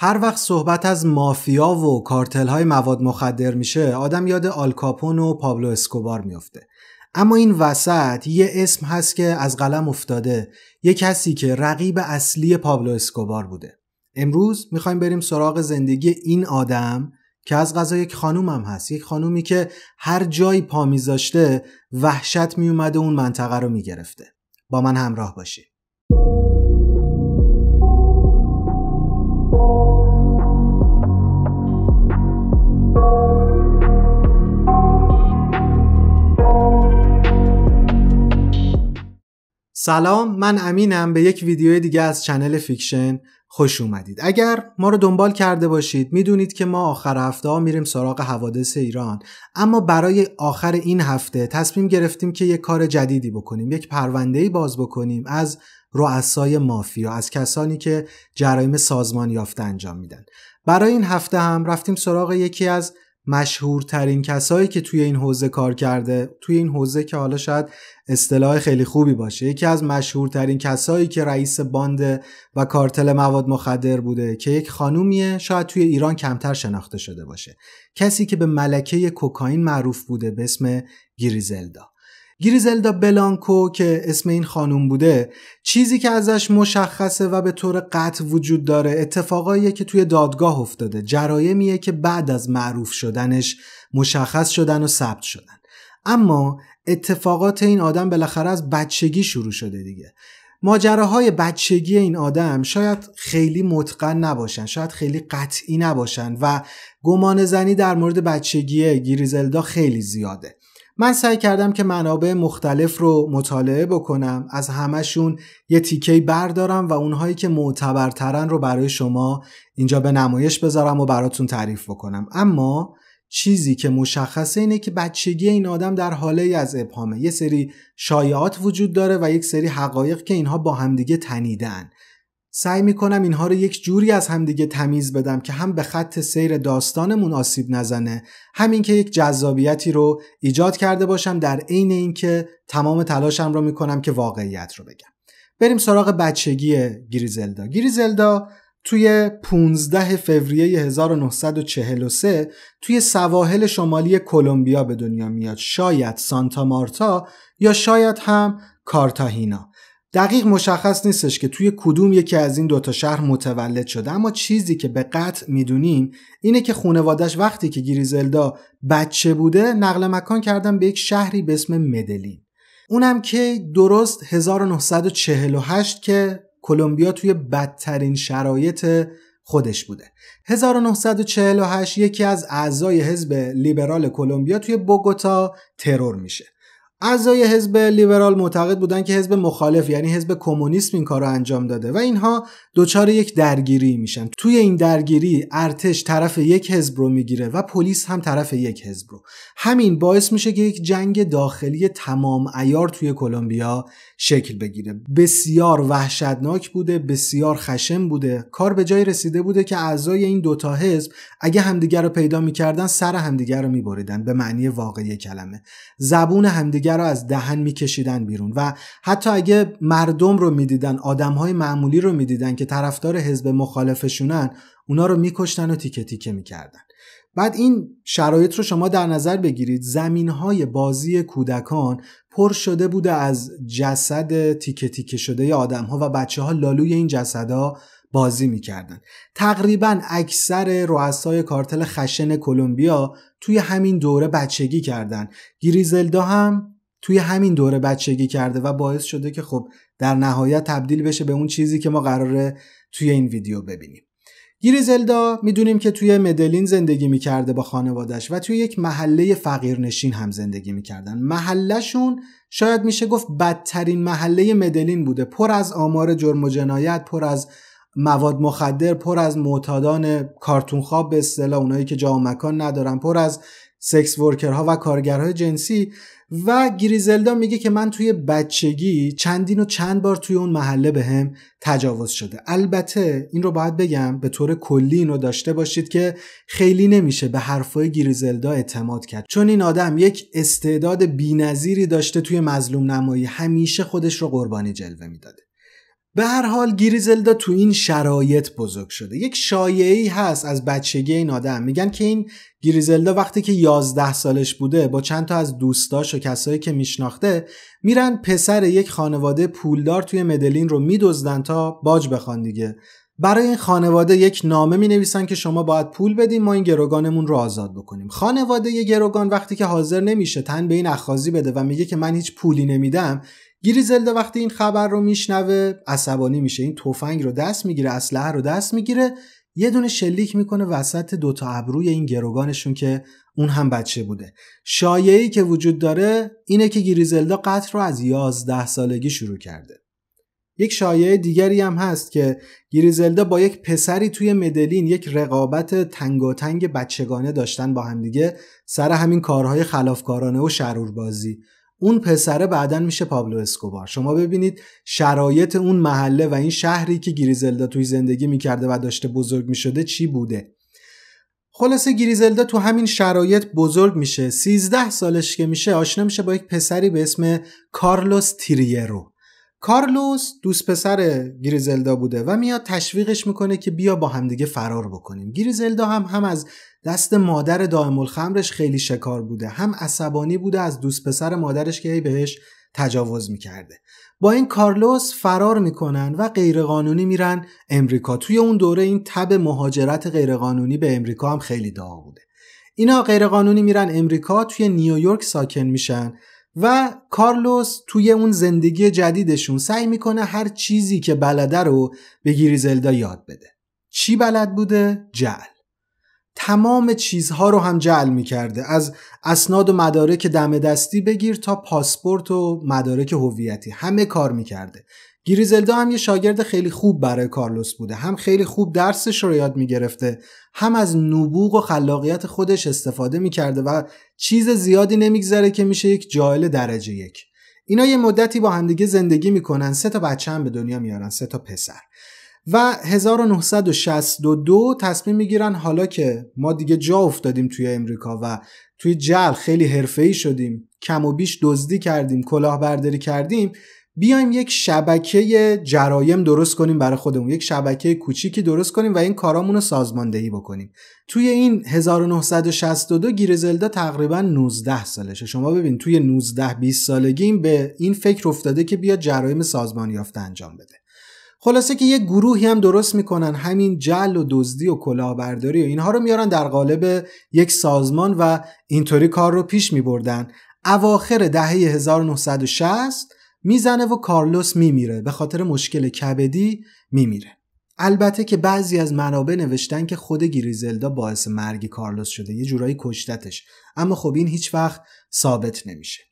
هر وقت صحبت از مافیا و کارتل های مواد مخدر میشه آدم یاد آلکاپون و پابلو اسکوبار میفته اما این وسط یه اسم هست که از قلم افتاده یه کسی که رقیب اصلی پابلو اسکوبار بوده امروز میخوایم بریم سراغ زندگی این آدم که از غذا یک خانوم هم هست یک خانومی که هر جایی پا میذاشته وحشت میومده اون منطقه رو میگرفته با من همراه باشید سلام من امینم به یک ویدیو دیگه از چنل فیکشن خوش اومدید اگر ما رو دنبال کرده باشید میدونید که ما آخر هفته ها میریم سراغ حوادث ایران اما برای آخر این هفته تصمیم گرفتیم که یک کار جدیدی بکنیم یک پرونده ای باز بکنیم از رؤسای مافیا از کسانی که جرایم سازمان یافته انجام میدن برای این هفته هم رفتیم سراغ یکی از مشهورترین کسایی که توی این حوزه کار کرده توی این حوزه که حالا شاید اصطلاح خیلی خوبی باشه یکی از مشهورترین کسایی که رئیس باند و کارتل مواد مخدر بوده که یک خانومیه شاید توی ایران کمتر شناخته شده باشه کسی که به ملکه کوکائین معروف بوده به اسم گریزلدا گریزلدا بلانکو که اسم این خانوم بوده چیزی که ازش مشخصه و به طور قطع وجود داره اتفاقاییه که توی دادگاه افتاده جرایمیه که بعد از معروف شدنش مشخص شدن و ثبت شدن اما اتفاقات این آدم بالاخره از بچگی شروع شده دیگه ماجراهای بچگی این آدم شاید خیلی متقن نباشن شاید خیلی قطعی نباشن و گمان زنی در مورد بچگی گیریزلدا خیلی زیاده من سعی کردم که منابع مختلف رو مطالعه بکنم از همشون یه تیکه بردارم و اونهایی که معتبرترن رو برای شما اینجا به نمایش بذارم و براتون تعریف بکنم اما چیزی که مشخصه اینه که بچگی این آدم در حاله از ابهامه یه سری شایعات وجود داره و یک سری حقایق که اینها با همدیگه تنیدن سعی میکنم اینها رو یک جوری از همدیگه تمیز بدم که هم به خط سیر داستان مناسب نزنه همین که یک جذابیتی رو ایجاد کرده باشم در عین اینکه تمام تلاشم رو میکنم که واقعیت رو بگم بریم سراغ بچگی گریزلدا گریزلدا توی 15 فوریه 1943 توی سواحل شمالی کلمبیا به دنیا میاد شاید سانتا مارتا یا شاید هم کارتاهینا دقیق مشخص نیستش که توی کدوم یکی از این دوتا شهر متولد شده اما چیزی که به قطع میدونیم اینه که خونوادش وقتی که گریزلدا بچه بوده نقل مکان کردن به یک شهری به اسم مدلین اونم که درست 1948 که کلمبیا توی بدترین شرایط خودش بوده 1948 یکی از اعضای حزب لیبرال کلمبیا توی بوگوتا ترور میشه اعضای حزب لیبرال معتقد بودند که حزب مخالف یعنی حزب کمونیسم این کار رو انجام داده و اینها دچار یک درگیری میشن توی این درگیری ارتش طرف یک حزب رو میگیره و پلیس هم طرف یک حزب رو همین باعث میشه که یک جنگ داخلی تمام ایار توی کلمبیا شکل بگیره بسیار وحشتناک بوده بسیار خشم بوده کار به جای رسیده بوده که اعضای این دوتا حزب اگه همدیگر رو پیدا میکردن سر همدیگر رو میبریدن به معنی واقعی کلمه زبون همدیگر همدیگر رو از دهن میکشیدن بیرون و حتی اگه مردم رو میدیدن آدمهای معمولی رو میدیدن که طرفدار حزب مخالفشونن اونا رو میکشتن و تیکه تیکه میکردن بعد این شرایط رو شما در نظر بگیرید زمین های بازی کودکان پر شده بوده از جسد تیکه تیکه شده آدم ها و بچه ها لالوی این جسدها بازی میکردن تقریبا اکثر رؤسای کارتل خشن کلمبیا توی همین دوره بچگی کردن گریزلدا هم توی همین دوره بچگی کرده و باعث شده که خب در نهایت تبدیل بشه به اون چیزی که ما قراره توی این ویدیو ببینیم گریزلدا میدونیم که توی مدلین زندگی میکرده با خانوادش و توی یک محله فقیرنشین هم زندگی میکردن محلشون شاید میشه گفت بدترین محله مدلین بوده پر از آمار جرم و جنایت پر از مواد مخدر پر از معتادان کارتون خواب به اصطلاح اونایی که جا و مکان ندارن پر از سکس ورکرها و کارگرهای جنسی و گریزلدا میگه که من توی بچگی چندین و چند بار توی اون محله به هم تجاوز شده البته این رو باید بگم به طور کلی رو داشته باشید که خیلی نمیشه به حرفای گریزلدا اعتماد کرد چون این آدم یک استعداد بینظیری داشته توی مظلوم نمایی همیشه خودش رو قربانی جلوه میداده به هر حال گریزلدا تو این شرایط بزرگ شده یک شایعی هست از بچگی این آدم میگن که این گریزلدا وقتی که 11 سالش بوده با چند تا از دوستاش و کسایی که میشناخته میرن پسر یک خانواده پولدار توی مدلین رو میدزدن تا باج بخوان دیگه برای این خانواده یک نامه می نویسن که شما باید پول بدیم ما این گروگانمون رو آزاد بکنیم خانواده یه گروگان وقتی که حاضر نمیشه تن به این اخازی بده و میگه که من هیچ پولی نمیدم گریزلده وقتی این خبر رو میشنوه عصبانی میشه این تفنگ رو دست میگیره اسلحه رو دست میگیره یه دونه شلیک میکنه وسط دوتا ابروی این گروگانشون که اون هم بچه بوده شایعی که وجود داره اینه که گریزلدا قتل رو از 11 سالگی شروع کرده یک شایعه دیگری هم هست که گریزلدا با یک پسری توی مدلین یک رقابت تنگاتنگ بچگانه داشتن با همدیگه سر همین کارهای خلافکارانه و شروربازی اون پسره بعدا میشه پابلو اسکوبار شما ببینید شرایط اون محله و این شهری که گریزلدا توی زندگی میکرده و داشته بزرگ میشده چی بوده خلاصه گریزلدا تو همین شرایط بزرگ میشه 13 سالش که میشه آشنا میشه با یک پسری به اسم کارلوس تیریرو کارلوس دوست پسر گریزلدا بوده و میاد تشویقش میکنه که بیا با همدیگه فرار بکنیم گریزلدا هم هم از دست مادر دائم الخمرش خیلی شکار بوده هم عصبانی بوده از دوست پسر مادرش که بهش تجاوز میکرده با این کارلوس فرار میکنن و غیرقانونی میرن امریکا توی اون دوره این تب مهاجرت غیرقانونی به امریکا هم خیلی داغ بوده اینا غیرقانونی میرن امریکا توی نیویورک ساکن میشن و کارلوس توی اون زندگی جدیدشون سعی میکنه هر چیزی که بلده رو به گریزلدا یاد بده چی بلد بوده؟ جعل تمام چیزها رو هم جعل میکرده از اسناد و مدارک دم دستی بگیر تا پاسپورت و مدارک هویتی همه کار میکرده گریزلدا هم یه شاگرد خیلی خوب برای کارلوس بوده هم خیلی خوب درسش رو یاد میگرفته هم از نبوغ و خلاقیت خودش استفاده میکرده و چیز زیادی نمیگذره که میشه یک جاهل درجه یک اینا یه مدتی با همدیگه زندگی میکنن سه تا بچه هم به دنیا میارن سه تا پسر و 1962 تصمیم میگیرن حالا که ما دیگه جا افتادیم توی امریکا و توی جل خیلی حرفه‌ای شدیم کم و بیش دزدی کردیم کلاهبرداری کردیم بیایم یک شبکه جرایم درست کنیم برای خودمون یک شبکه کوچیکی درست کنیم و این کارامون رو سازماندهی بکنیم توی این 1962 گیرزلدا تقریبا 19 سالشه شما ببین توی 19 20 سالگی این به این فکر افتاده که بیا جرایم سازمان یافته انجام بده خلاصه که یه گروهی هم درست میکنن همین جل و دزدی و کلاهبرداری و اینها رو میارن در قالب یک سازمان و اینطوری کار رو پیش میبردن اواخر دهه 1960 میزنه و کارلوس میمیره به خاطر مشکل کبدی میمیره البته که بعضی از منابع نوشتن که خود گریزلدا باعث مرگ کارلوس شده یه جورایی کشتتش اما خب این هیچ وقت ثابت نمیشه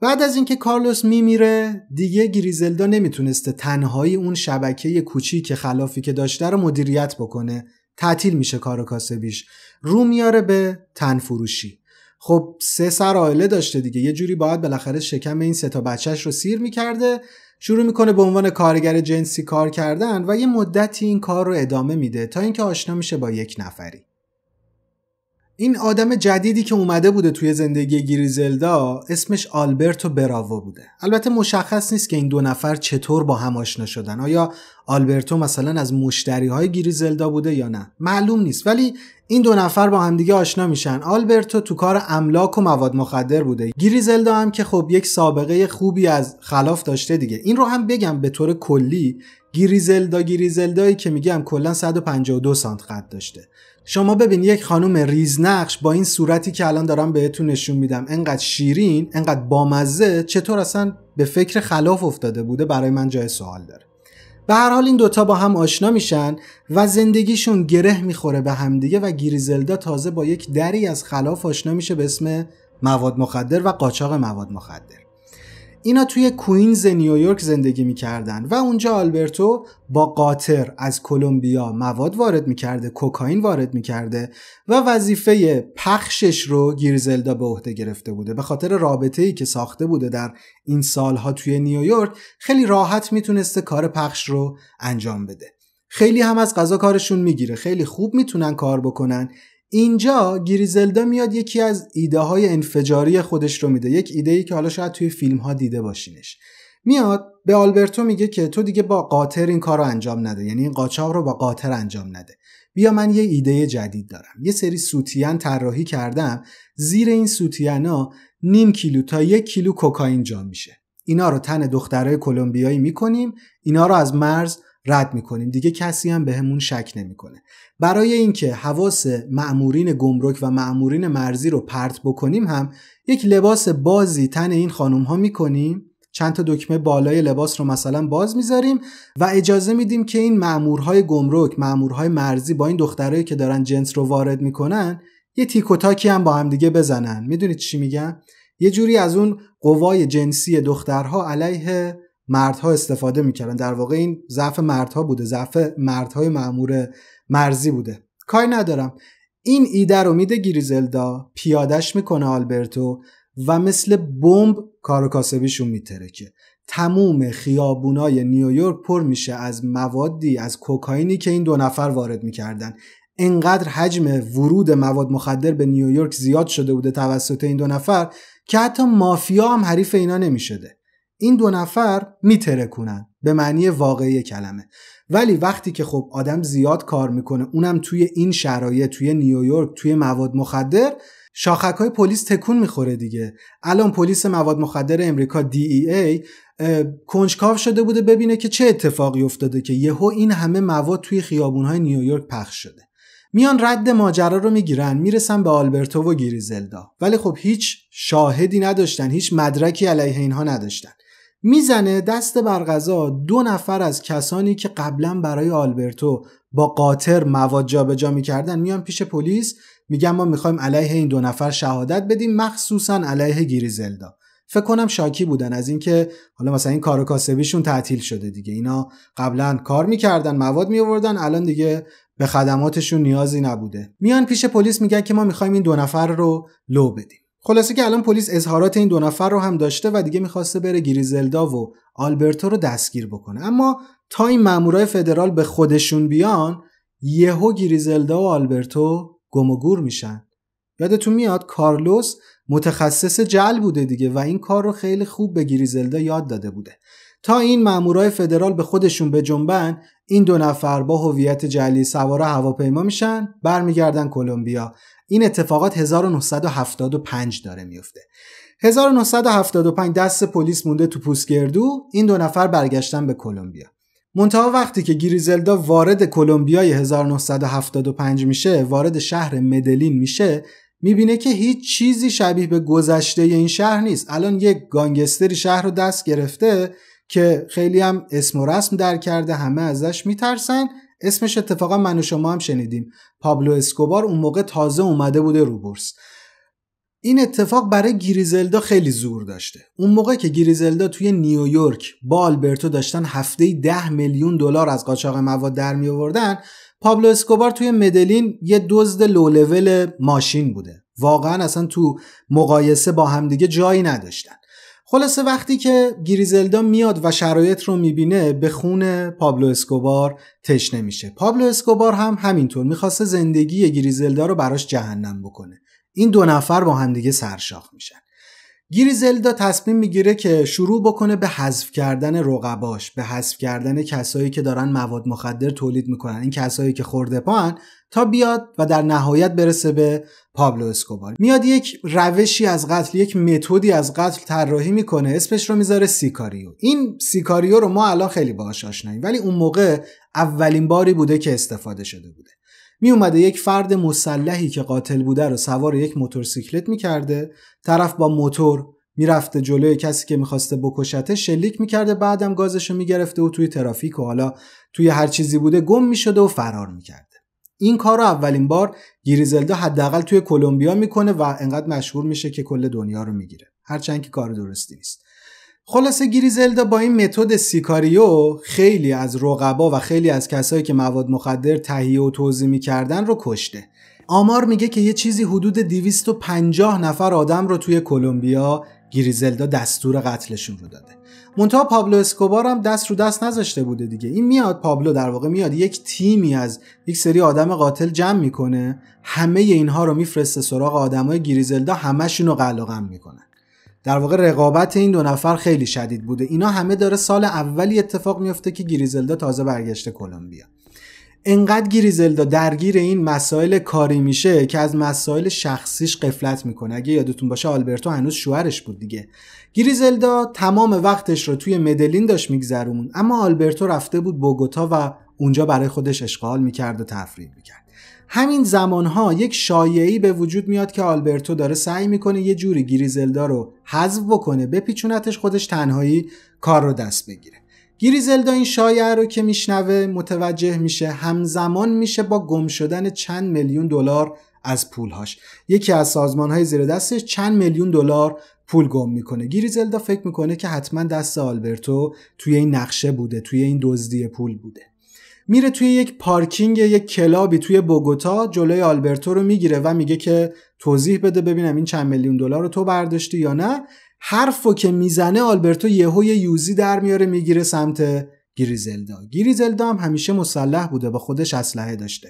بعد از اینکه کارلوس میمیره دیگه گریزلدا نمیتونسته تنهایی اون شبکه که خلافی که داشته رو مدیریت بکنه تعطیل میشه کار کاسبیش رو میاره به تنفروشی خب سه سر عائله داشته دیگه یه جوری باید بالاخره شکم این سه تا بچهش رو سیر میکرده شروع میکنه به عنوان کارگر جنسی کار کردن و یه مدتی این کار رو ادامه میده تا اینکه آشنا میشه با یک نفری این آدم جدیدی که اومده بوده توی زندگی گریزلدا اسمش آلبرتو براوو بوده البته مشخص نیست که این دو نفر چطور با هم آشنا شدن آیا آلبرتو مثلا از مشتری های گریزلدا بوده یا نه معلوم نیست ولی این دو نفر با همدیگه آشنا میشن آلبرتو تو کار املاک و مواد مخدر بوده گریزلدا هم که خب یک سابقه خوبی از خلاف داشته دیگه این رو هم بگم به طور کلی گریزلدا گریزلدایی که میگم کلا 152 سانت قد داشته شما ببین یک خانم ریزنقش با این صورتی که الان دارم بهتون نشون میدم انقدر شیرین انقدر بامزه چطور اصلا به فکر خلاف افتاده بوده برای من جای سوال داره به هر حال این دوتا با هم آشنا میشن و زندگیشون گره میخوره به همدیگه و گیریزلدا تازه با یک دری از خلاف آشنا میشه به اسم مواد مخدر و قاچاق مواد مخدر اینا توی کوینز نیویورک زندگی میکردن و اونجا آلبرتو با قاطر از کلمبیا مواد وارد میکرده کوکائین وارد میکرده و وظیفه پخشش رو گیرزلدا به عهده گرفته بوده به خاطر رابطه ای که ساخته بوده در این سالها توی نیویورک خیلی راحت میتونسته کار پخش رو انجام بده خیلی هم از غذا کارشون میگیره خیلی خوب میتونن کار بکنن اینجا گریزلدا میاد یکی از ایده های انفجاری خودش رو میده یک ایده ای که حالا شاید توی فیلم ها دیده باشینش میاد به آلبرتو میگه که تو دیگه با قاطر این کار رو انجام نده یعنی این قاچاق رو با قاطر انجام نده بیا من یه ایده جدید دارم یه سری سوتیان طراحی کردم زیر این سوتینا نیم کیلو تا یک کیلو کوکائین جا میشه اینا رو تن دخترای کلمبیایی میکنیم اینا رو از مرز رد میکنیم دیگه کسی هم بهمون همون شک نمیکنه برای اینکه حواس معمورین گمرک و معمورین مرزی رو پرت بکنیم هم یک لباس بازی تن این خانم ها میکنیم چند تا دکمه بالای لباس رو مثلا باز میذاریم و اجازه میدیم که این مامورهای گمرک معمورهای مرزی با این دخترایی که دارن جنس رو وارد میکنن یه تیکوتاکی هم با هم دیگه بزنن میدونید چی میگم یه جوری از اون قوای جنسی دخترها علیه مردها استفاده میکردن در واقع این ضعف مردها بوده ضعف مردهای معمور مرزی بوده کاری ندارم این ایده رو میده گریزلدا پیادش میکنه آلبرتو و مثل بمب کارو کاسبیشون میترکه تموم خیابونای نیویورک پر میشه از موادی از کوکائینی که این دو نفر وارد میکردن انقدر حجم ورود مواد مخدر به نیویورک زیاد شده بوده توسط این دو نفر که حتی مافیا هم حریف اینا نمیشده این دو نفر میترکونن به معنی واقعی کلمه ولی وقتی که خب آدم زیاد کار میکنه اونم توی این شرایط توی نیویورک توی مواد مخدر شاخک های پلیس تکون میخوره دیگه الان پلیس مواد مخدر امریکا دی ای, ای کنجکاو شده بوده ببینه که چه اتفاقی افتاده که یهو این همه مواد توی خیابون های نیویورک پخش شده میان رد ماجرا رو میگیرن میرسن به آلبرتو و گریزلدا ولی خب هیچ شاهدی نداشتن هیچ مدرکی علیه اینها نداشتن میزنه دست برغذا دو نفر از کسانی که قبلا برای آلبرتو با قاطر مواد جابجا میکردن میان پیش پلیس میگن ما میخوایم علیه این دو نفر شهادت بدیم مخصوصا علیه گیریزلدا فکر کنم شاکی بودن از اینکه حالا مثلا این کار کاسبیشون تعطیل شده دیگه اینا قبلا کار میکردن مواد میوردن الان دیگه به خدماتشون نیازی نبوده میان پیش پلیس میگن که ما میخوایم این دو نفر رو لو بدیم خلاصه که الان پلیس اظهارات این دو نفر رو هم داشته و دیگه میخواسته بره گریزلدا و آلبرتو رو دستگیر بکنه اما تا این مامورای فدرال به خودشون بیان یهو گریزلدا و آلبرتو گم و گور میشن یادتون میاد کارلوس متخصص جل بوده دیگه و این کار رو خیلی خوب به گریزلدا یاد داده بوده تا این مامورای فدرال به خودشون بجنبن این دو نفر با هویت جعلی سوار هواپیما میشن برمیگردن کلمبیا این اتفاقات 1975 داره میفته 1975 دست پلیس مونده تو پوسگردو این دو نفر برگشتن به کلمبیا منتها وقتی که گریزلدا وارد کلمبیای 1975 میشه وارد شهر مدلین میشه میبینه که هیچ چیزی شبیه به گذشته این شهر نیست الان یک گانگستری شهر رو دست گرفته که خیلی هم اسم و رسم در کرده همه ازش میترسن اسمش اتفاقا من و شما هم شنیدیم پابلو اسکوبار اون موقع تازه اومده بوده رو بورس این اتفاق برای گریزلدا خیلی زور داشته اون موقع که گریزلدا توی نیویورک با آلبرتو داشتن هفته 10 میلیون دلار از قاچاق مواد در می آوردن پابلو اسکوبار توی مدلین یه دزد لو لول ماشین بوده واقعا اصلا تو مقایسه با همدیگه جایی نداشتن خلاصه وقتی که گریزلدا میاد و شرایط رو میبینه به خون پابلو اسکوبار تشنه میشه پابلو اسکوبار هم همینطور میخواسته زندگی گریزلدا رو براش جهنم بکنه این دو نفر با همدیگه سرشاخ میشن گریزلدا تصمیم میگیره که شروع بکنه به حذف کردن رقباش به حذف کردن کسایی که دارن مواد مخدر تولید میکنن این کسایی که خورده پان تا بیاد و در نهایت برسه به پابلو اسکوبار میاد یک روشی از قتل یک متدی از قتل طراحی میکنه اسمش رو میذاره سیکاریو این سیکاریو رو ما الان خیلی باهاش آشناییم ولی اون موقع اولین باری بوده که استفاده شده بوده می اومده یک فرد مسلحی که قاتل بوده رو سوار یک موتورسیکلت میکرده طرف با موتور میرفته جلوی کسی که میخواسته بکشته شلیک میکرده بعدم گازش رو میگرفته و توی ترافیک و حالا توی هر چیزی بوده گم میشده و فرار میکرد این کار رو اولین بار گریزلدا حداقل توی کلمبیا میکنه و انقدر مشهور میشه که کل دنیا رو میگیره هرچند که کار درستی نیست خلاصه گریزلدا با این متد سیکاریو خیلی از رقبا و خیلی از کسایی که مواد مخدر تهیه و توضیح میکردن رو کشته آمار میگه که یه چیزی حدود 250 نفر آدم رو توی کلمبیا گریزلدا دستور قتلشون رو داده منتها پابلو اسکوبار هم دست رو دست نذاشته بوده دیگه این میاد پابلو در واقع میاد یک تیمی از یک سری آدم قاتل جمع میکنه همه اینها رو میفرسته سراغ آدمای گریزلدا همشون رو قلقم میکنن در واقع رقابت این دو نفر خیلی شدید بوده اینا همه داره سال اولی اتفاق میفته که گریزلدا تازه برگشته کلمبیا انقدر گریزلدا درگیر این مسائل کاری میشه که از مسائل شخصیش قفلت میکنه اگه یادتون باشه آلبرتو هنوز شوهرش بود دیگه گریزلدا تمام وقتش رو توی مدلین داشت میگذرون اما آلبرتو رفته بود بوگوتا و اونجا برای خودش اشغال میکرد و تفریح میکرد همین زمانها یک شایعی به وجود میاد که آلبرتو داره سعی میکنه یه جوری گریزلدا رو حذف بکنه بپیچونتش خودش تنهایی کار رو دست بگیره گریزلدا این شایعه رو که میشنوه متوجه میشه همزمان میشه با گم شدن چند میلیون دلار از پولهاش یکی از سازمانهای زیر دستش چند میلیون دلار پول گم میکنه گریزلدا فکر میکنه که حتما دست آلبرتو توی این نقشه بوده توی این دزدی پول بوده میره توی یک پارکینگ یک کلابی توی بوگوتا جلوی آلبرتو رو میگیره و میگه که توضیح بده ببینم این چند میلیون دلار رو تو برداشتی یا نه حرفو که میزنه آلبرتو یهو یه یوزی در میاره میگیره سمت گریزلدا گریزلدا هم همیشه مسلح بوده با خودش اسلحه داشته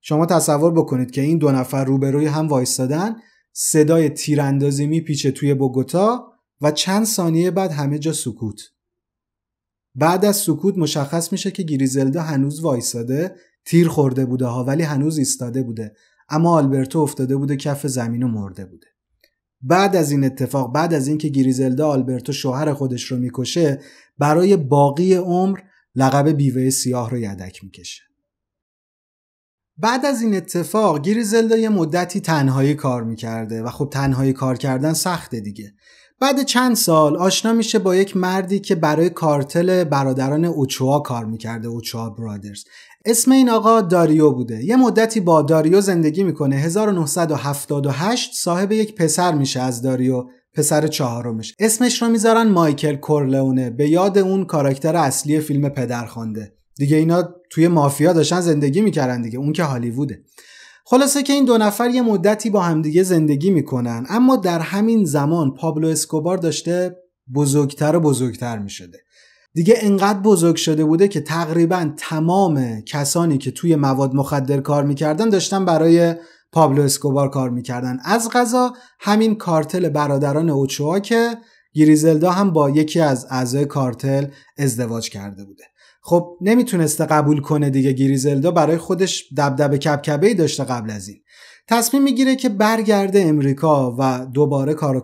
شما تصور بکنید که این دو نفر روبروی هم وایستادن صدای تیراندازی میپیچه توی بوگوتا و چند ثانیه بعد همه جا سکوت بعد از سکوت مشخص میشه که گریزلدا هنوز وایستاده تیر خورده بوده ها ولی هنوز ایستاده بوده اما آلبرتو افتاده بوده کف زمین و مرده بوده بعد از این اتفاق بعد از اینکه گریزلدا آلبرتو شوهر خودش رو میکشه برای باقی عمر لقب بیوه سیاه رو یدک میکشه بعد از این اتفاق گریزلدا یه مدتی تنهایی کار میکرده و خب تنهایی کار کردن سخته دیگه بعد چند سال آشنا میشه با یک مردی که برای کارتل برادران اوچوا کار میکرده اوچوا برادرز اسم این آقا داریو بوده یه مدتی با داریو زندگی میکنه 1978 صاحب یک پسر میشه از داریو پسر چهارمش اسمش رو میذارن مایکل کورلئونه به یاد اون کاراکتر اصلی فیلم پدرخوانده دیگه اینا توی مافیا داشتن زندگی میکردن دیگه اون که هالیووده خلاصه که این دو نفر یه مدتی با همدیگه زندگی میکنن اما در همین زمان پابلو اسکوبار داشته بزرگتر و بزرگتر میشده دیگه انقدر بزرگ شده بوده که تقریبا تمام کسانی که توی مواد مخدر کار میکردن داشتن برای پابلو اسکوبار کار میکردن از غذا همین کارتل برادران اوچوها که گریزلدا هم با یکی از اعضای کارتل ازدواج کرده بوده خب نمیتونسته قبول کنه دیگه گریزلدا برای خودش دبدب کبکبه ای داشته قبل از این تصمیم میگیره که برگرده امریکا و دوباره کار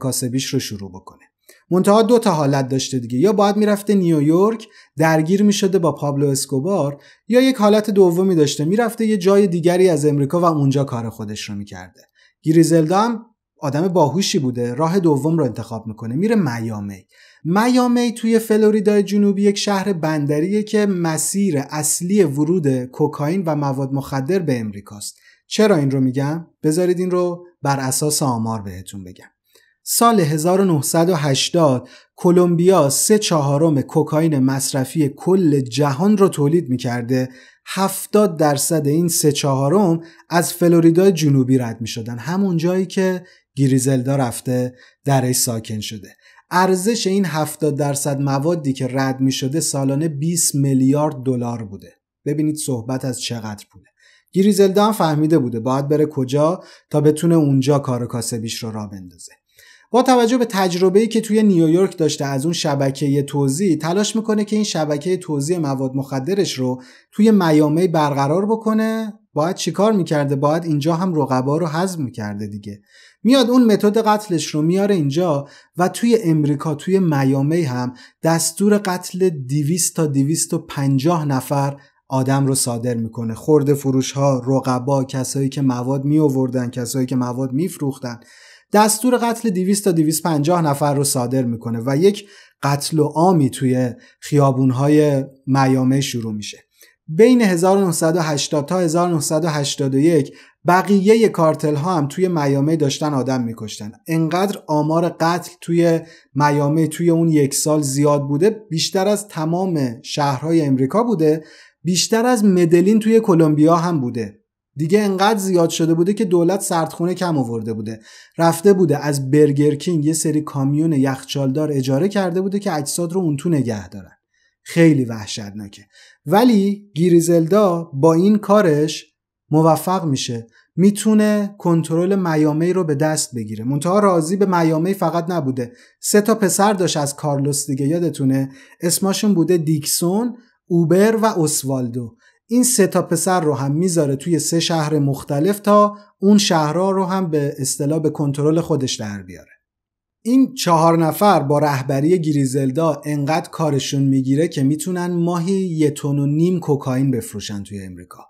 رو شروع بکنه منتها دو تا حالت داشته دیگه یا باید میرفته نیویورک درگیر میشده با پابلو اسکوبار یا یک حالت دومی داشته میرفته یه جای دیگری از امریکا و اونجا کار خودش رو میکرده گریزلدا هم آدم باهوشی بوده راه دوم رو انتخاب میکنه میره میامی میامی توی فلوریدای جنوبی یک شهر بندریه که مسیر اصلی ورود کوکائین و مواد مخدر به امریکاست چرا این رو میگم بذارید این رو بر اساس آمار بهتون بگم سال 1980 کلمبیا سه چهارم کوکائین مصرفی کل جهان رو تولید میکرده 70 درصد این سه چهارم از فلوریدا جنوبی رد میشدن همون جایی که گریزلدا رفته درش ساکن شده ارزش این 70 درصد موادی که رد می شده سالانه 20 میلیارد دلار بوده ببینید صحبت از چقدر بوده گریزلدا هم فهمیده بوده باید بره کجا تا بتونه اونجا کار کاسبیش رو را بندازه با توجه به تجربه‌ای که توی نیویورک داشته از اون شبکه توزیع تلاش میکنه که این شبکه توزیع مواد مخدرش رو توی میامی برقرار بکنه باید چیکار میکرده باید اینجا هم رقبا رو حذف میکرده دیگه میاد اون متد قتلش رو میاره اینجا و توی امریکا توی میامی هم دستور قتل 200 تا 250 نفر آدم رو صادر میکنه خورد فروش ها رقبا کسایی که مواد می کسایی که مواد میفروختن دستور قتل 200 تا 250 نفر رو صادر میکنه و یک قتل و عامی توی خیابونهای میامه شروع میشه بین 1980 تا 1981 بقیه کارتل ها هم توی میامه داشتن آدم میکشتن انقدر آمار قتل توی میامه توی اون یک سال زیاد بوده بیشتر از تمام شهرهای امریکا بوده بیشتر از مدلین توی کلمبیا هم بوده دیگه انقدر زیاد شده بوده که دولت سردخونه کم آورده بوده رفته بوده از برگرکینگ یه سری کامیون یخچالدار اجاره کرده بوده که اجساد رو اون تو نگه دارن خیلی وحشتناکه ولی گیریزلدا با این کارش موفق میشه میتونه کنترل میامی رو به دست بگیره منتها راضی به میامی فقط نبوده سه تا پسر داشت از کارلوس دیگه یادتونه اسمشون بوده دیکسون اوبر و اسوالدو این سه تا پسر رو هم میذاره توی سه شهر مختلف تا اون شهرها رو هم به اصطلاح به کنترل خودش در بیاره این چهار نفر با رهبری گریزلدا انقدر کارشون میگیره که میتونن ماهی یه تون و نیم کوکائین بفروشن توی امریکا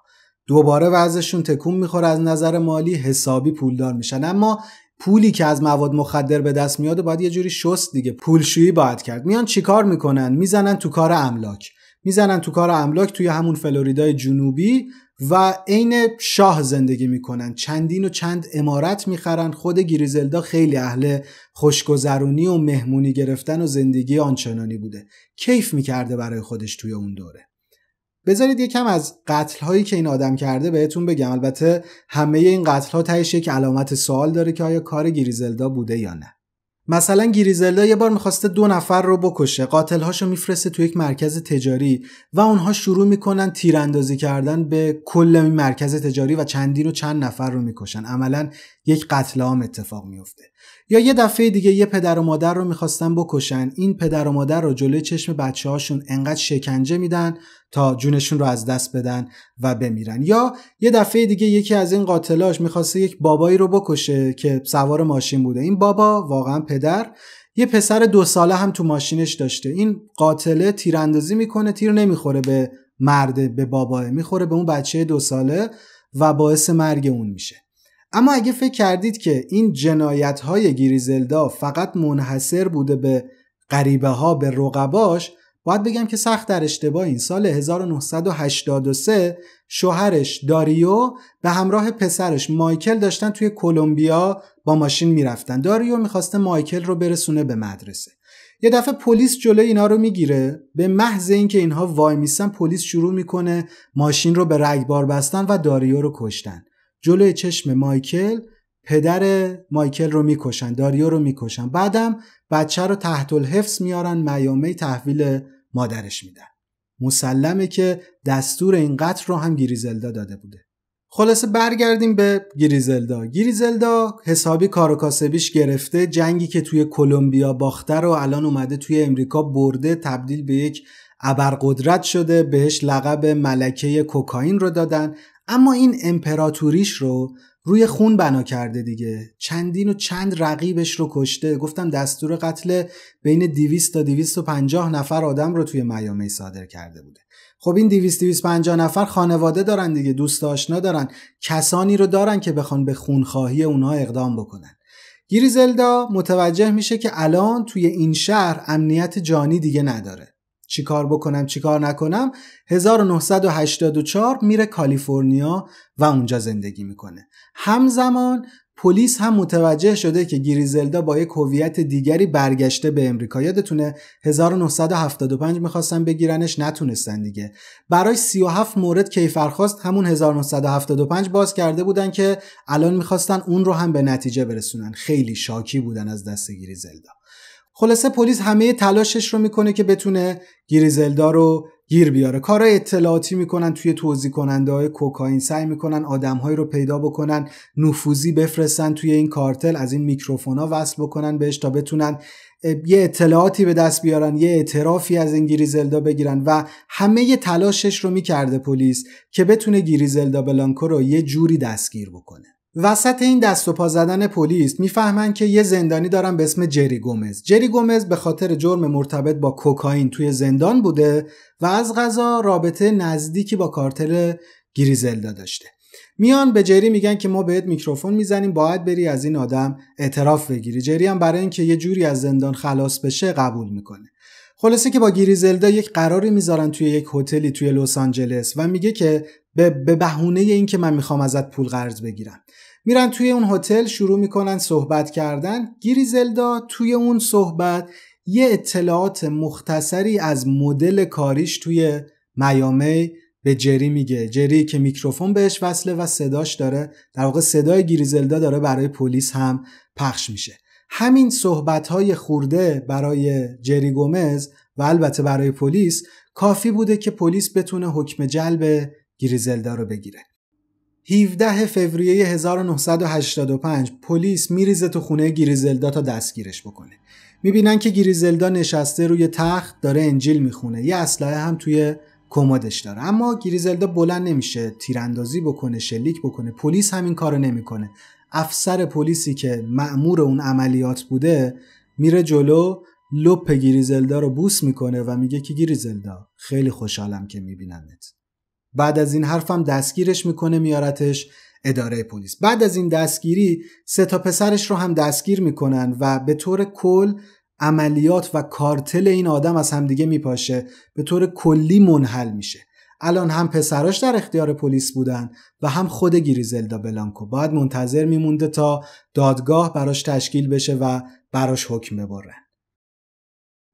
دوباره وضعشون تکون میخوره از نظر مالی حسابی پولدار میشن اما پولی که از مواد مخدر به دست میاد باید یه جوری شست دیگه پولشویی باید کرد میان چیکار میکنن میزنن تو کار املاک میزنن تو کار املاک توی همون فلوریدای جنوبی و عین شاه زندگی میکنن چندین و چند امارت میخرن خود گریزلدا خیلی اهل خوشگذرونی و مهمونی گرفتن و زندگی آنچنانی بوده کیف میکرده برای خودش توی اون دوره بذارید یکم از قتل هایی که این آدم کرده بهتون بگم البته همه این قتل ها تهش یک علامت سوال داره که آیا کار گریزلدا بوده یا نه مثلا گریزلدا یه بار میخواسته دو نفر رو بکشه قاتلهاشو میفرسته تو یک مرکز تجاری و اونها شروع میکنن تیراندازی کردن به کل این مرکز تجاری و چندین و چند نفر رو میکشن عملا یک قتل عام اتفاق میفته یا یه دفعه دیگه یه پدر و مادر رو میخواستن بکشن این پدر و مادر رو جلوی چشم بچه هاشون انقدر شکنجه میدن تا جونشون رو از دست بدن و بمیرن یا یه دفعه دیگه یکی از این قاتلاش میخواسته یک بابایی رو بکشه که سوار ماشین بوده این بابا واقعا پدر یه پسر دو ساله هم تو ماشینش داشته این قاتله تیراندازی میکنه تیر نمیخوره به مرد به باباه میخوره به اون بچه دو ساله و باعث مرگ اون میشه اما اگه فکر کردید که این جنایت های گریزلدا فقط منحصر بوده به غریبه ها به رقباش باید بگم که سخت در اشتباه این سال 1983 شوهرش داریو به همراه پسرش مایکل داشتن توی کلمبیا با ماشین میرفتن داریو میخواسته مایکل رو برسونه به مدرسه یه دفعه پلیس جلو اینا رو میگیره به محض اینکه اینها وای میسن پلیس شروع میکنه ماشین رو به رگبار بستن و داریو رو کشتن جلوی چشم مایکل پدر مایکل رو میکشن داریو رو میکشن بعدم بچه رو تحت الحفظ میارن میامه تحویل مادرش میدن مسلمه که دستور این قتل رو هم گریزلدا داده بوده خلاصه برگردیم به گریزلدا گریزلدا حسابی کار گرفته جنگی که توی کلمبیا باخته رو الان اومده توی امریکا برده تبدیل به یک ابرقدرت شده بهش لقب ملکه کوکائین رو دادن اما این امپراتوریش رو روی خون بنا کرده دیگه چندین و چند رقیبش رو کشته گفتم دستور قتل بین 200 تا 250 نفر آدم رو توی میامی صادر کرده بوده خب این 200 250 نفر خانواده دارن دیگه دوست آشنا دارن کسانی رو دارن که بخوان به خونخواهی اونها اقدام بکنن زلدا متوجه میشه که الان توی این شهر امنیت جانی دیگه نداره چی کار بکنم چی کار نکنم 1984 میره کالیفرنیا و اونجا زندگی میکنه همزمان پلیس هم متوجه شده که گریزلدا با یک هویت دیگری برگشته به امریکا یادتونه 1975 میخواستن بگیرنش نتونستن دیگه برای 37 مورد کیفرخواست همون 1975 باز کرده بودن که الان میخواستن اون رو هم به نتیجه برسونن خیلی شاکی بودن از دست گریزلدا خلاصه پلیس همه تلاشش رو میکنه که بتونه گریزلدا رو گیر بیاره کارهای اطلاعاتی میکنن توی توضیح کننده های کوکائین سعی میکنن آدمهایی رو پیدا بکنن نفوذی بفرستن توی این کارتل از این میکروفونا وصل بکنن بهش تا بتونن یه اطلاعاتی به دست بیارن یه اعترافی از این گریزلدا بگیرن و همه یه تلاشش رو میکرده پلیس که بتونه گریزلدا بلانکو رو یه جوری دستگیر بکنه وسط این دست و پا زدن پلیس میفهمن که یه زندانی دارن به اسم جری گومز جری گومز به خاطر جرم مرتبط با کوکائین توی زندان بوده و از غذا رابطه نزدیکی با کارتل گریزلدا داشته میان به جری میگن که ما بهت میکروفون میزنیم باید بری از این آدم اعتراف بگیری جری هم برای اینکه یه جوری از زندان خلاص بشه قبول میکنه خلاصه که با گریزلدا یک قراری میذارن توی یک هتلی توی لس آنجلس و میگه که به بهونه اینکه من میخوام ازت پول قرض بگیرم میرن توی اون هتل شروع میکنن صحبت کردن زلدا توی اون صحبت یه اطلاعات مختصری از مدل کاریش توی میامی به جری میگه جری که میکروفون بهش وصله و صداش داره در واقع صدای گریزلدا داره برای پلیس هم پخش میشه همین صحبت های خورده برای جری گومز و البته برای پلیس کافی بوده که پلیس بتونه حکم جلب گریزلدا رو بگیره 17 فوریه 1985 پلیس میریزه تو خونه گریزلدا تا دستگیرش بکنه میبینن که گریزلدا نشسته روی تخت داره انجیل میخونه یه اسلحه هم توی کمدش داره اما گریزلدا بلند نمیشه تیراندازی بکنه شلیک بکنه پلیس همین کارو نمیکنه افسر پلیسی که مأمور اون عملیات بوده میره جلو لپ گریزلدا رو بوس میکنه و میگه که گریزلدا خیلی خوشحالم که میبینمت بعد از این حرفم دستگیرش میکنه میارتش اداره پلیس بعد از این دستگیری سه تا پسرش رو هم دستگیر میکنن و به طور کل عملیات و کارتل این آدم از همدیگه میپاشه به طور کلی منحل میشه الان هم پسراش در اختیار پلیس بودن و هم خود گریزلدا بلانکو باید منتظر میمونده تا دادگاه براش تشکیل بشه و براش حکم ببرن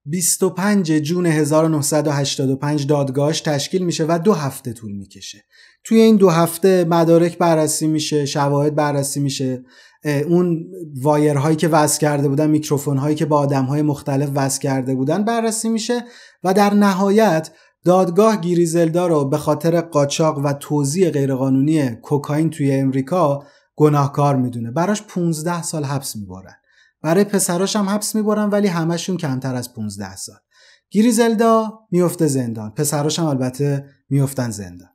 25 جون 1985 دادگاهش تشکیل میشه و دو هفته طول میکشه توی این دو هفته مدارک بررسی میشه شواهد بررسی میشه اون وایرهایی که وز کرده بودن هایی که با های مختلف وز کرده بودن بررسی میشه و در نهایت دادگاه گیریزلدا رو به خاطر قاچاق و توزیع غیرقانونی کوکائین توی امریکا گناهکار میدونه براش 15 سال حبس میبارن برای پسراش هم حبس میبرن ولی همشون کمتر از 15 سال گیریزلدا میفته زندان پسراش هم البته میفتن زندان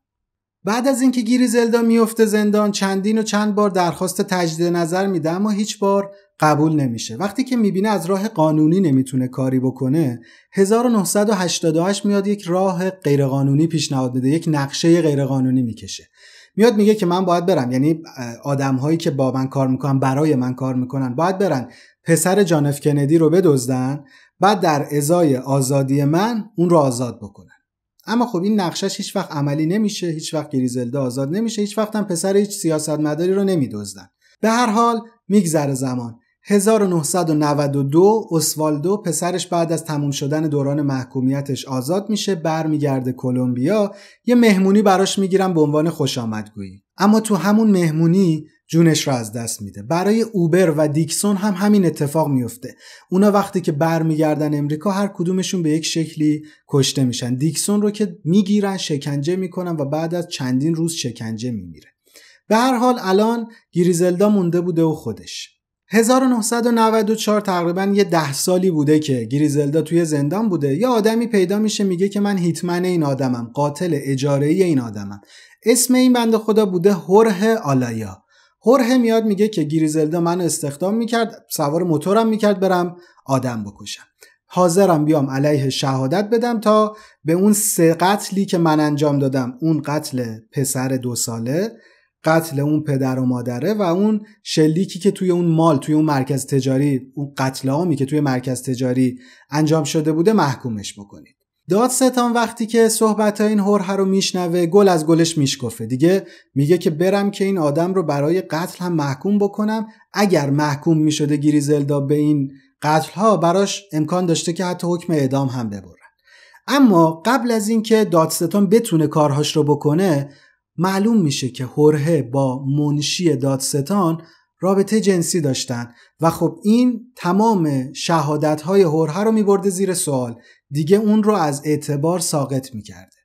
بعد از اینکه گیریزلدا میفته زندان چندین و چند بار درخواست تجدید نظر میده اما هیچ بار قبول نمیشه وقتی که میبینه از راه قانونی نمیتونه کاری بکنه 1988 میاد یک راه غیرقانونی پیشنهاد میده یک نقشه غیرقانونی میکشه میاد میگه که من باید برم یعنی آدم که با من کار میکنن برای من کار میکنن باید برن پسر جانف کندی رو بدزدن بعد در ازای آزادی من اون رو آزاد بکنن اما خب این نقشش هیچ وقت عملی نمیشه هیچ وقت گریزلده آزاد نمیشه هیچ وقت هم پسر هیچ سیاستمداری رو نمیدزدن به هر حال میگذره زمان 1992 اسوالدو پسرش بعد از تموم شدن دوران محکومیتش آزاد میشه برمیگرده کلمبیا یه مهمونی براش میگیرن به عنوان خوش آمدگویی اما تو همون مهمونی جونش رو از دست میده برای اوبر و دیکسون هم همین اتفاق میفته اونا وقتی که برمیگردن امریکا هر کدومشون به یک شکلی کشته میشن دیکسون رو که میگیرن شکنجه میکنن و بعد از چندین روز شکنجه میمیره به هر حال الان گریزلدا مونده بوده و خودش 1994 تقریبا یه ده سالی بوده که گریزلدا توی زندان بوده یه آدمی پیدا میشه میگه که من هیتمن این آدمم قاتل اجاره این آدمم اسم این بنده خدا بوده هره آلایا هره میاد میگه که گریزلدا من استخدام میکرد سوار موتورم میکرد برم آدم بکشم حاضرم بیام علیه شهادت بدم تا به اون سه قتلی که من انجام دادم اون قتل پسر دو ساله قتل اون پدر و مادره و اون شلیکی که توی اون مال توی اون مرکز تجاری اون قتل عامی که توی مرکز تجاری انجام شده بوده محکومش بکنید دادستان وقتی که صحبت این هره رو میشنوه گل از گلش میشکفه دیگه میگه که برم که این آدم رو برای قتل هم محکوم بکنم اگر محکوم میشده گریزلدا به این قتل ها براش امکان داشته که حتی حکم اعدام هم ببرن اما قبل از اینکه دادستان بتونه کارهاش رو بکنه معلوم میشه که هره با منشی دادستان رابطه جنسی داشتن و خب این تمام شهادت های هره رو میبرده زیر سوال دیگه اون رو از اعتبار ساقط میکرده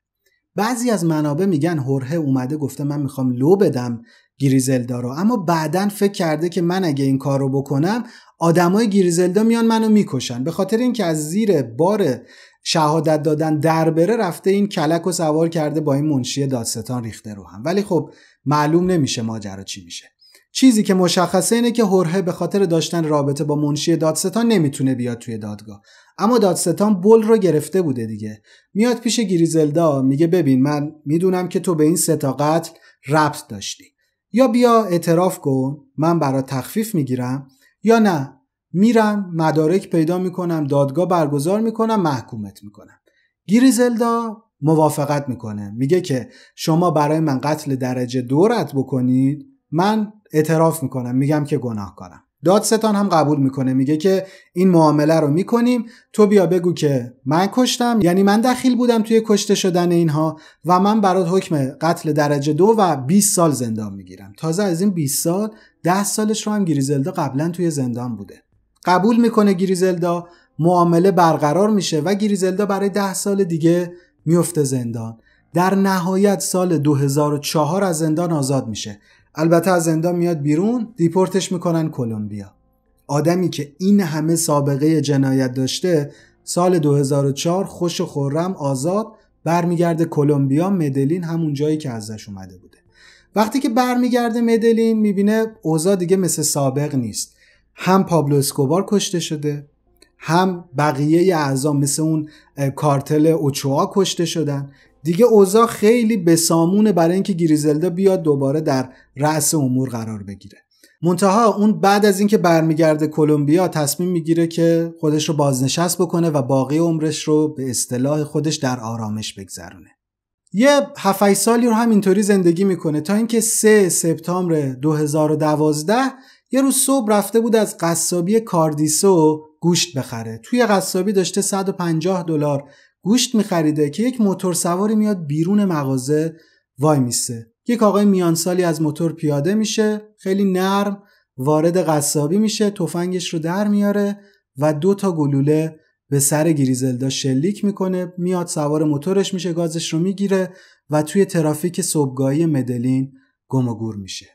بعضی از منابع میگن هره اومده گفته من میخوام لو بدم گریزلدا رو اما بعدا فکر کرده که من اگه این کار رو بکنم آدمای گریزلدا میان منو میکشن به خاطر اینکه از زیر بار شهادت دادن در بره رفته این کلک و سوار کرده با این منشی دادستان ریخته رو هم ولی خب معلوم نمیشه ماجرا چی میشه چیزی که مشخصه اینه که هره به خاطر داشتن رابطه با منشی دادستان نمیتونه بیاد توی دادگاه اما دادستان بل رو گرفته بوده دیگه میاد پیش گریزلدا میگه ببین من میدونم که تو به این ستا قتل ربط داشتی یا بیا اعتراف کن من برا تخفیف میگیرم یا نه میرم مدارک پیدا میکنم دادگاه برگزار میکنم محکومت میکنم گریزلدا موافقت میکنه میگه که شما برای من قتل درجه دو رد بکنید من اعتراف میکنم میگم که گناه کنم دادستان هم قبول میکنه میگه که این معامله رو میکنیم تو بیا بگو که من کشتم یعنی من دخیل بودم توی کشته شدن اینها و من برات حکم قتل درجه دو و 20 سال زندان میگیرم تازه از این 20 سال 10 سالش رو هم گریزلدا قبلا توی زندان بوده قبول میکنه گریزلدا معامله برقرار میشه و گریزلدا برای 10 سال دیگه میفته زندان در نهایت سال 2004 از زندان آزاد میشه البته از زندان میاد بیرون دیپورتش میکنن کلمبیا آدمی که این همه سابقه جنایت داشته سال 2004 خوش و خورم آزاد برمیگرده کلمبیا مدلین همون جایی که ازش اومده بوده وقتی که برمیگرده مدلین میبینه اوزا دیگه مثل سابق نیست هم پابلو اسکوبار کشته شده هم بقیه اعضا مثل اون کارتل اوچوا کشته شدن دیگه اوضاع خیلی بسامونه برای اینکه گریزلدا بیاد دوباره در رأس امور قرار بگیره منتها اون بعد از اینکه برمیگرده کلمبیا تصمیم میگیره که خودش رو بازنشست بکنه و باقی عمرش رو به اصطلاح خودش در آرامش بگذرونه یه 7 سالی رو همینطوری زندگی میکنه تا اینکه 3 سپتامبر 2012 یه روز صبح رفته بود از قصابی کاردیسو گوشت بخره توی قصابی داشته 150 دلار گوشت میخریده که یک موتور سواری میاد بیرون مغازه وای میسه یک آقای میانسالی از موتور پیاده میشه خیلی نرم وارد قصابی میشه تفنگش رو در میاره و دو تا گلوله به سر گریزلدا شلیک میکنه میاد سوار موتورش میشه گازش رو میگیره و توی ترافیک صبحگاهی مدلین گم و گور میشه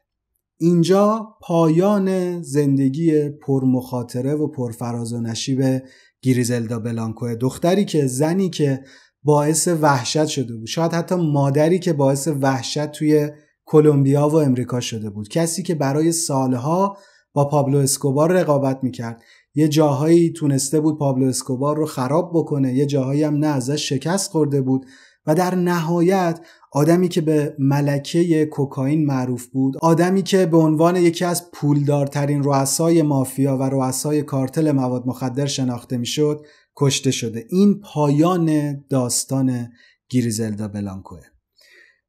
اینجا پایان زندگی پرمخاطره و پرفراز و نشیب گریزلدا بلانکو دختری که زنی که باعث وحشت شده بود شاید حتی مادری که باعث وحشت توی کلمبیا و امریکا شده بود کسی که برای سالها با پابلو اسکوبار رقابت میکرد یه جاهایی تونسته بود پابلو اسکوبار رو خراب بکنه یه جاهایی هم نه ازش شکست خورده بود و در نهایت آدمی که به ملکه کوکائین معروف بود آدمی که به عنوان یکی از پولدارترین رؤسای مافیا و رؤسای کارتل مواد مخدر شناخته میشد کشته شده این پایان داستان گیریزلدا بلانکوه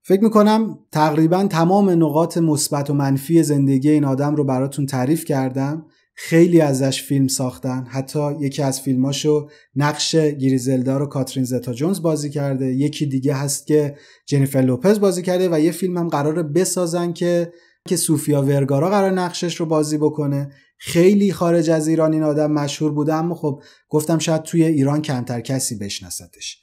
فکر میکنم تقریبا تمام نقاط مثبت و منفی زندگی این آدم رو براتون تعریف کردم خیلی ازش فیلم ساختن حتی یکی از فیلماشو نقش گریزلدا رو کاترین زتا جونز بازی کرده یکی دیگه هست که جنیفر لوپز بازی کرده و یه فیلم هم قراره بسازن که که سوفیا ورگارا قرار نقشش رو بازی بکنه خیلی خارج از ایران این آدم مشهور بوده اما خب گفتم شاید توی ایران کمتر کسی بشناستش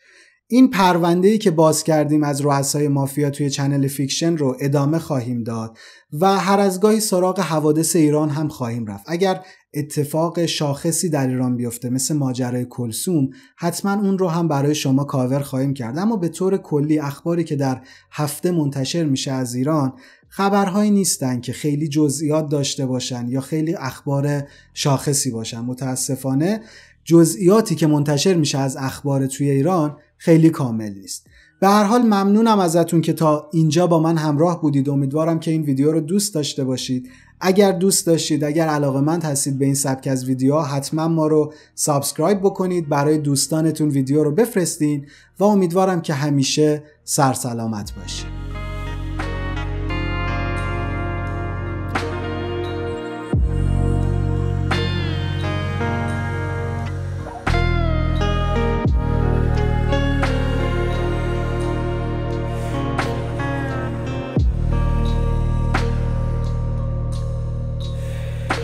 این پرونده که باز کردیم از رؤسای مافیا توی چنل فیکشن رو ادامه خواهیم داد و هر از گاهی سراغ حوادث ایران هم خواهیم رفت اگر اتفاق شاخصی در ایران بیفته مثل ماجرای کلسوم حتما اون رو هم برای شما کاور خواهیم کرد اما به طور کلی اخباری که در هفته منتشر میشه از ایران خبرهایی نیستن که خیلی جزئیات داشته باشن یا خیلی اخبار شاخصی باشن متاسفانه جزئیاتی که منتشر میشه از اخبار توی ایران خیلی کامل نیست به هر حال ممنونم ازتون که تا اینجا با من همراه بودید امیدوارم که این ویدیو رو دوست داشته باشید اگر دوست داشتید اگر علاقه مند هستید به این سبک از ویدیوها حتما ما رو سابسکرایب بکنید برای دوستانتون ویدیو رو بفرستین و امیدوارم که همیشه سرسلامت باشید